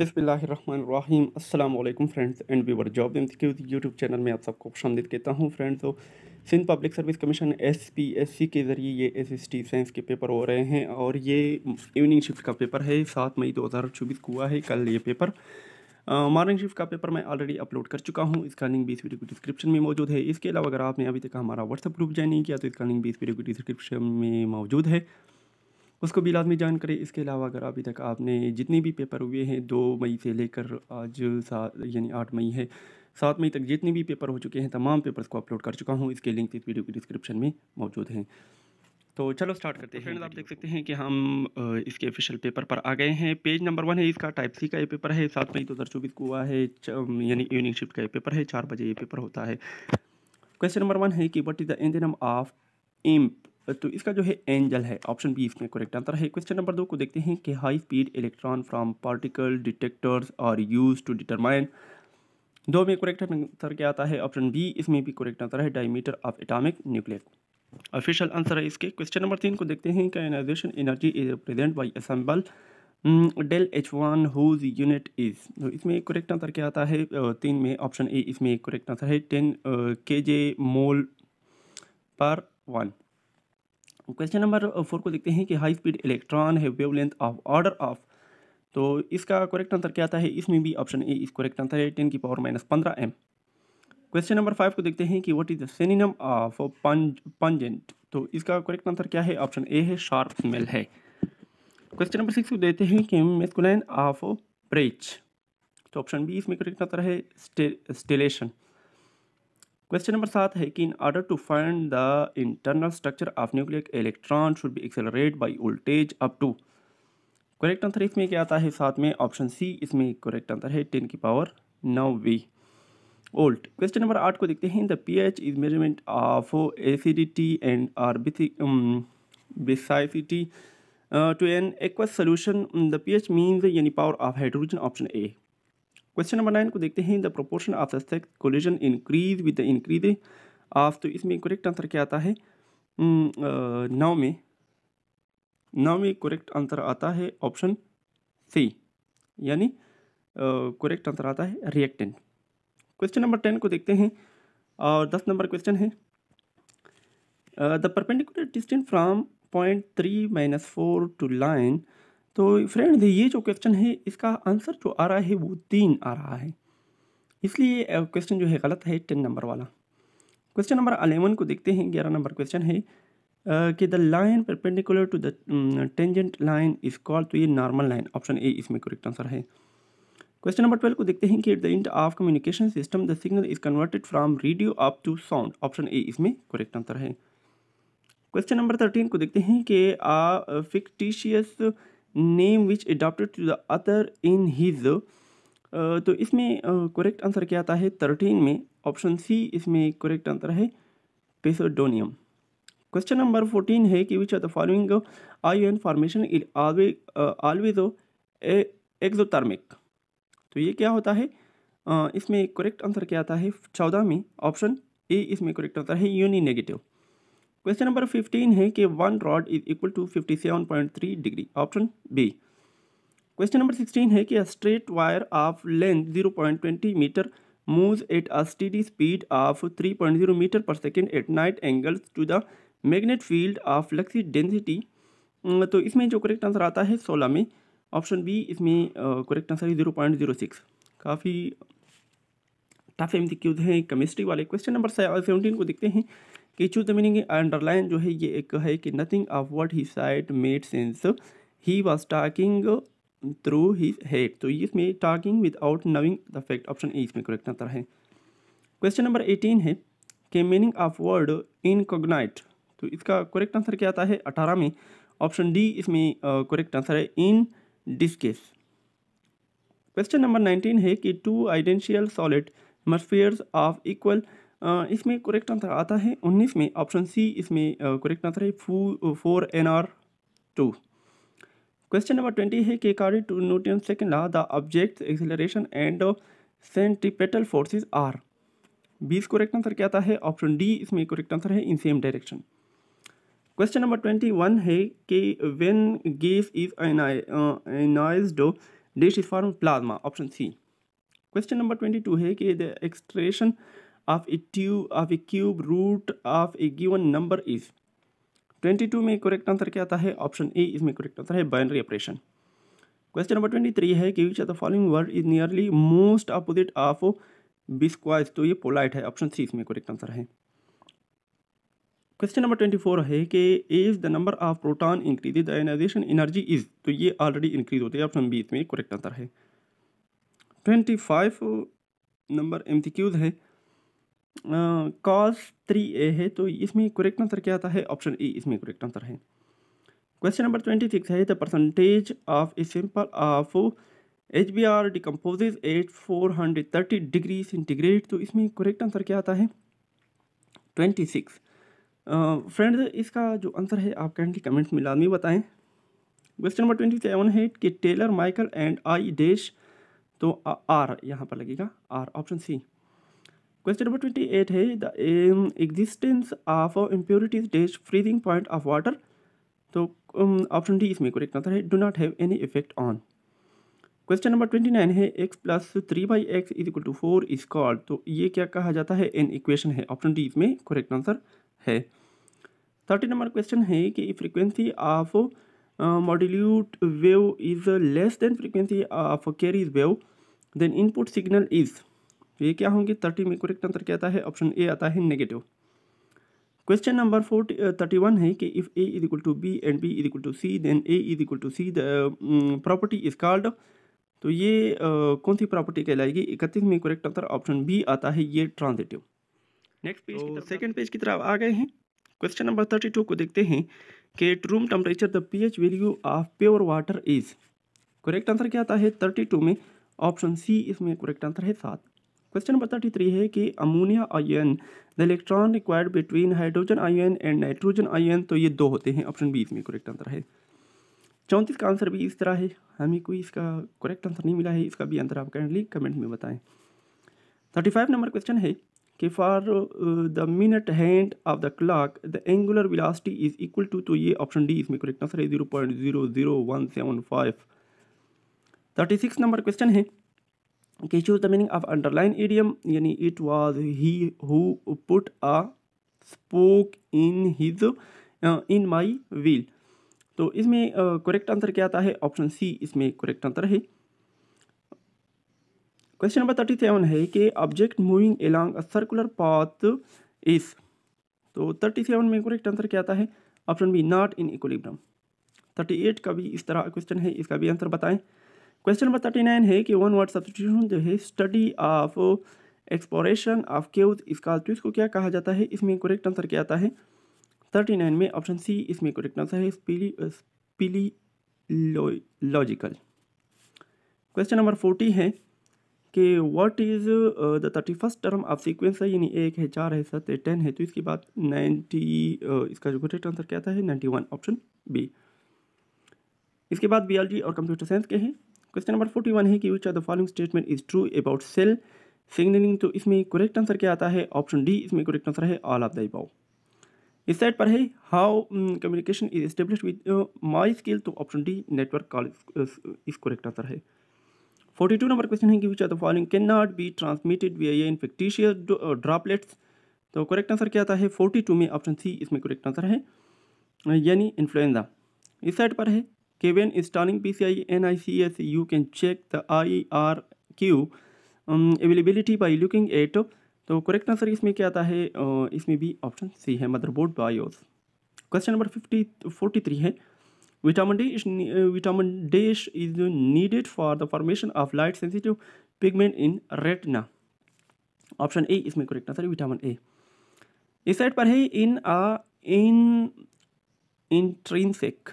बिस्मिल्लाहिर्रहमानिर्रहीम अस्सलाम वालेकुम friends and viewer job M K YouTube channel में आप सबको खुशामदीद कहता हूं फ्रेंड्स तो Sindh public service commission S P S C के ज़रिए ये एस एस टी साइंस के पेपर हो रहे हैं और ये इवनिंग शिफ्ट का पेपर है सात मई दो हज़ार चौबीस को हुआ है कल ये पेपर मॉर्निंग शिफ्ट का पेपर मैं ऑलरेडी अपलोड कर चुका हूँ इसका लिंक भी इस वीडियो की डिस्क्रिप्शन में मौजूद है इसके अलावा अगर आपने अभी तक हमारा व्हाट्सअप ग्रुप ज्वाइन नहीं किया तो इसका लिंक भी इस वीडियो की डिस्क्रिप्शन में मौजूद है उसको भी लाजमी ज्वाइन करें इसके अलावा अगर अभी तक आपने जितने भी पेपर हुए हैं दो मई से लेकर आज सात यानी आठ मई है सात मई तक जितने भी पेपर हो चुके हैं तमाम पेपर्स को अपलोड कर चुका हूँ इसके लिंक इस वीडियो के डिस्क्रिप्शन में मौजूद हैं तो चलो स्टार्ट करते हैं फ्रेंड्स तो आप देख सकते हैं कि हम इसके ऑफिशियल पेपर पर आ गए हैं पेज नंबर वन है इसका टाइप सी का ये पेपर है सात मई दो हज़ार चौबीस को हुआ है यानी इवनिंग शिफ्ट का ये पेपर है चार बजे ये पेपर होता है क्वेश्चन नंबर वन है कि what is the engine of amp तो इसका जो है एंजल है ऑप्शन बी इसमें करेक्ट आंसर है क्वेश्चन नंबर दो को देखते हैं कि high speed electron from particle detectors are use to determine दो में करेक्ट आंसर क्या आता है ऑप्शन बी इसमें भी करेक्ट आंसर है diameter of atomic nucleus official answer है इसके क्वेश्चन नंबर तीन को देखते हैं कैनाइजेशन energy is represent by a symbol del H one whose unit is तो इसमें करेक्ट आंसर क्या आता है तीन में ऑप्शन ए इसमें करेक्ट आंसर है टेन के जे मोल पर वन क्वेश्चन नंबर फोर को देखते हैं कि हाई स्पीड इलेक्ट्रॉन है वेवलेंथ ऑफ ऑर्डर ऑफ तो इसका करेक्ट आंसर क्या आता है इसमें भी option A is correct answer है टेन की पावर माइनस पंद्रह एम क्वेश्चन नंबर फाइव को देखते हैं कि what is the synonym of pungent तो इसका करेक्ट आंसर क्या है ऑप्शन ए है शार्प स्मेल है क्वेश्चन नंबर सिक्स को देखते हैं कि मेस्कुलाइन ऑफ ब्रेच तो ऑप्शन बी इसमें करेक्ट आंसर है स्टेलेशन क्वेश्चन नंबर सात है कि in order to find the internal structure of nuclear electron should be accelerate by voltage up to correct answer इसमें क्या आता है साथ में ऑप्शन सी इसमें करेक्ट आंसर है टेन की पावर नौ वी ओल्ट क्वेश्चन नंबर आठ को देखते हैं the P H is measurement of acidity and basicity to an aqueous solution the P H means यानी power of hydrogen option A question number nine को देखते हैं the proportion of the collision increase with the increase of तो इसमें correct answer क्या आता है hmm, uh, नौ में नौ में करेक्ट आंसर आता है ऑप्शन सी यानी करेक्ट uh, आंसर आता है रिएक्टेंट क्वेश्चन नंबर टेन को देखते हैं और दस नंबर क्वेश्चन है the perpendicular distance from point three minus four to line तो फ्रेंड ये जो क्वेश्चन है इसका आंसर जो आ रहा है वो तीन आ रहा है इसलिए क्वेश्चन जो है गलत है टेन नंबर वाला क्वेश्चन नंबर अलेवन को देखते हैं ग्यारह नंबर क्वेश्चन है कि the line perpendicular to the tangent line is called तो ये नॉर्मल लाइन ऑप्शन ए इसमें करेक्ट आंसर है क्वेश्चन नंबर ट्वेल्व को देखते हैं कि at the end of communication system the signal is converted from radio up to sound option A इसमें correct answer है क्वेश्चन नंबर थर्टीन को देखते हैं कि fictitious name which adopted to the other in his तो इसमें correct uh, answer क्या आता है थर्टीन में ऑप्शन सी इसमें करेक्ट आंसर है पेसोडोनियम क्वेश्चन नंबर फोर्टीन है कि which are the following ion formation is always always exothermic तो ये क्या होता है uh, इसमें करेक्ट आंसर क्या आता है चौदह में ऑप्शन ए इसमें करेक्ट आंसर है uni negative question number fifteen है कि one rod is equal to fifty seven point three degree option B question number sixteen है कि straight wire of length zero point twenty meter moves at speed of three point 3.0 meter per second at right angles to the magnet field of flux density तो इसमें जो correct answer आता है सोलह में option B इसमें correct answer है zero point zero six काफ़ी टफ एम हैं केमिस्ट्री वाले क्वेश्चन नंबर सेवनटीन को देखते हैं कि द मीनिंग अंडरलाइन जो है ये एक है कि nothing of what he said made sense he was talking through his head तो इसमें talking without knowing the fact option A इसमें करेक्ट आंसर है क्वेश्चन नंबर एटीन है के मीनिंग ऑफ वर्ड इनकोगनाइट तो इसका करेक्ट आंसर क्या आता है अठारह में ऑप्शन डी इसमें करेक्ट आंसर है in this case question number nineteen है कि two identical solid spheres of equal इसमें करेक्ट आंसर आता है उन्नीस में ऑप्शन सी इसमें करेक्ट आंसर है फू four N R two question number twenty है कि according to Newton second law the object acceleration and centripetal forces are बीस करेक्ट आंसर क्या आता है ऑप्शन डी इसमें करेक्ट आंसर है in same direction question number twenty one है कि when gas is ionised this is form plasma option C question number twenty two है कि the extraction of a tube of a cube root of a given number is 22 में correct answer क्या आता है option A इसमें correct answer है binary operation question number twenty three है कि which of the following word is nearly most opposite of brusque तो ये पोलाइट है ऑप्शन सी इसमें करेक्ट आंसर है क्वेश्चन नंबर ट्वेंटी फोर है कि is the number of proton increase the ionization energy is तो ये ऑलरेडी इंक्रीज होते हैं ऑप्शन बी इसमें करेक्ट आंसर है ट्वेंटी फाइव नंबर एम है कॉज थ्री ए है तो इसमें करेक्ट आंसर क्या आता है ऑप्शन ए इसमें करेक्ट आंसर है क्वेश्चन नंबर ट्वेंटी सिक्स है the percentage of a simple of H B R decompose at four hundred thirty degree centigrade तो इसमें करेक्ट आंसर क्या आता है ट्वेंटी सिक्स फ्रेंड्स इसका जो आंसर है आप कैंडली कमेंट्स में लाजमी बताएं क्वेश्चन नंबर ट्वेंटी सेवन है कि Taylor Michael and I dash तो आर यहाँ पर लगेगा are option C Question number 28 है the existence of impurities does freezing point of water तो ऑप्शन um, डी इसमें करेक्ट आंसर है do not have any effect on question number twenty nine है x plus three by x is equal to four is called तो ये क्या कहा जाता है एन इक्वेशन है ऑप्शन डी इसमें करेक्ट आंसर है थर्टी नंबर क्वेश्चन है कि frequency of modulated wave is less than frequency of carrier wave then input signal is तो ये क्या होंगे थर्टी में करेक्ट आंसर क्या आता है ऑप्शन ए आता है negative question number four thirty one है कि if a is equal to b and b is equal to c then a is equal to c the property is called तो ये uh, कौन सी property कहलाएगी इकतीस में करेक्ट आंसर ऑप्शन बी आता है ये ट्रांजिटिव नेक्स्ट पेज तो सेकंड पेज की तरफ आ गए हैं क्वेश्चन नंबर थर्टी टू को देखते हैं कि room temperature the pH value of pure water is correct answer क्या आता है थर्टी टू में ऑप्शन सी इसमें करेक्ट आंसर है सात क्वेश्चन नंबर थर्टी थ्री है कि ammonia ion the electron required between hydrogen ion and nitrogen ion तो ये दो होते हैं ऑप्शन बी इसमें करेक्ट आंसर है चौंतीस का आंसर भी इस तरह है हमें कोई इसका करेक्ट आंसर नहीं मिला है इसका भी आंसर आप काइंडली कमेंट में बताएं थर्टी फाइव नंबर क्वेश्चन है कि for the minute hand of the clock the angular velocity is equal to तो ये ऑप्शन डी इसमें करेक्ट आंसर है zero point zero zero one seven five thirty six number question है okay choose the meaning of underline idiom yani it was he who put a spoke in his uh, in my तो इसमें correct uh, answer क्या आता है option C इसमें correct answer है question number thirty seven है कि object moving along a circular path is तो थर्टी सेवन में करेक्ट आंसर क्या आता है option B not in equilibrium thirty eight का भी इस तरह क्वेश्चन है इसका भी आंसर बताएं क्वेश्चन नंबर थर्टी नाइन है कि वन वर्ड सब्सटीट्यूशन जो है study of exploration of caves इसका तो इसको क्या कहा जाता है इसमें करेक्ट आंसर क्या आता है थर्टी नाइन में ऑप्शन सी इसमें करेक्ट आंसर है स्पीली स्पीली लॉजिकल क्वेश्चन नंबर फोर्टी है कि what is the thirty first term of sequence है यानी एक है चार है सत्य है टेन है तो इसके बाद नाइन्टी uh, इसका जो करेक्ट आंसर क्या आता है नाइन्टी वन ऑप्शन बी इसके बाद बी और कंप्यूटर साइंस के हैं क्वेश्चन नंबर फोर्टी वन है कि which are the following statement is true about cell signaling तो इसमें करेक्ट आंसर क्या आता है ऑप्शन डी इसमें करेक्ट आंसर है ऑल ऑफ द इबाउ इस साइड पर है how communication is establish with my skill तो option D network call is correct answer है फोर्टी टू नंबर क्वेश्चन है कि which are the following can not be transmitted via infectious droplets तो correct answer क्या आता है forty two में option C इसमें करेक्ट आंसर है यानी इन्फ्लुएंजा इस साइड पर है I installing PCI NICS, you can check the IRQ um, availability by looking at तो करेक्ट आंसर इसमें क्या आता है इसमें भी ऑप्शन सी है motherboard BIOS question number fifty forty three है vitamin D vitamin D is needed for the formation of light sensitive pigment in retina option A इसमें करेक्ट आंसर विटामिन ए इस साइड पर है in ah in intrinsic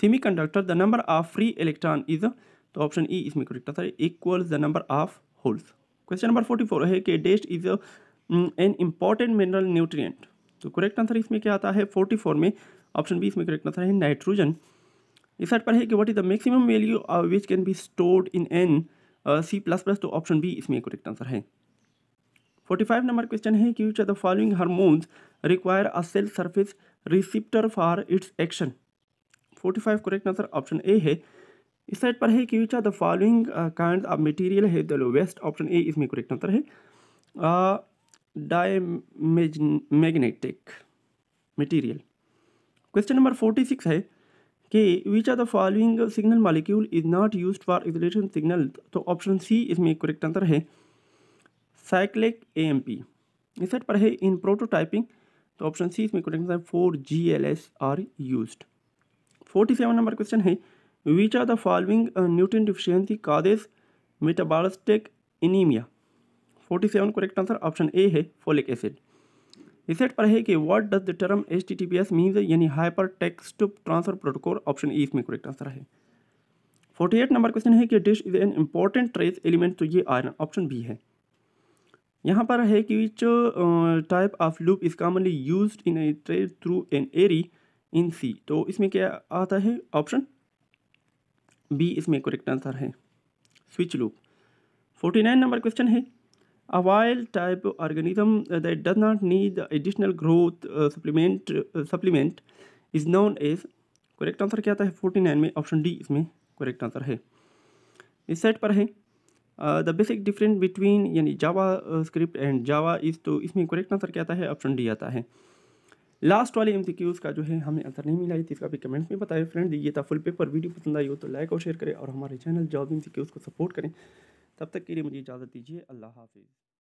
semiconductor the number of free electron is तो option E इसमें correct आता है equal the number of holes question number forty four है कि डेस्ट is an important mineral nutrient तो करेक्ट आंसर इसमें क्या आता है फोर्टी फोर में ऑप्शन बी इसमें करेक्ट आंसर है नाइट्रोजन इस साइड पर है कि what is the maximum value which can be stored in an C plus plus तो ऑप्शन बी इसमें करेक्ट आंसर है फोर्टी फाइव नंबर क्वेश्चन है कि which are the following hormones require a cell surface receptor for its action forty five correct answer option A है इस side पर है कि which are the following kind of material है the best option A इसमें correct answer है diamagnetic material question number forty six है कि which are the following signal molecule is not use for isolation signal तो option C इसमें correct answer है cyclic A M P इस side पर है इन प्रोटोटाइपिंग तो ऑप्शन सी इसमें correct answer for G L S are use forty seven number question है which are the following nutrient deficiency causes megaloblastic anaemia forty seven correct answer option A है folic acid रिसेट पर है कि what does the term H T T P S means यानी hyper text transfer protocol option E इसमें correct answer है forty eight number question है कि डिश is an important trace element तो ये आयरन ऑप्शन बी है यहाँ पर है कि which type of loop is commonly use in iterate through an array in C तो इसमें क्या आता है ऑप्शन बी इसमें करेक्ट आंसर है switch loop forty nine number question है a wild type organism that does not need additional growth supplement supplement is known as correct answer क्या आता है फोर्टी नाइन में ऑप्शन डी इसमें correct answer है इस set पर है द बेसिक डिफरेंस बिटवीन यानी JavaScript and Java is तो इसमें करेक्ट आंसर क्या आता है ऑप्शन डी आता है लास्ट वाले एमसीक्यूज़ का जो है हमें आंसर नहीं मिला है इसका भी कमेंट्स में बताएं फ्रेंड ये था फुल पेपर वीडियो पसंद आई हो तो लाइक और शेयर करें और हमारे चैनल जॉब एम को सपोर्ट करें तब तक के लिए मुझे इजाज़त दीजिए अल्लाह हाफिज़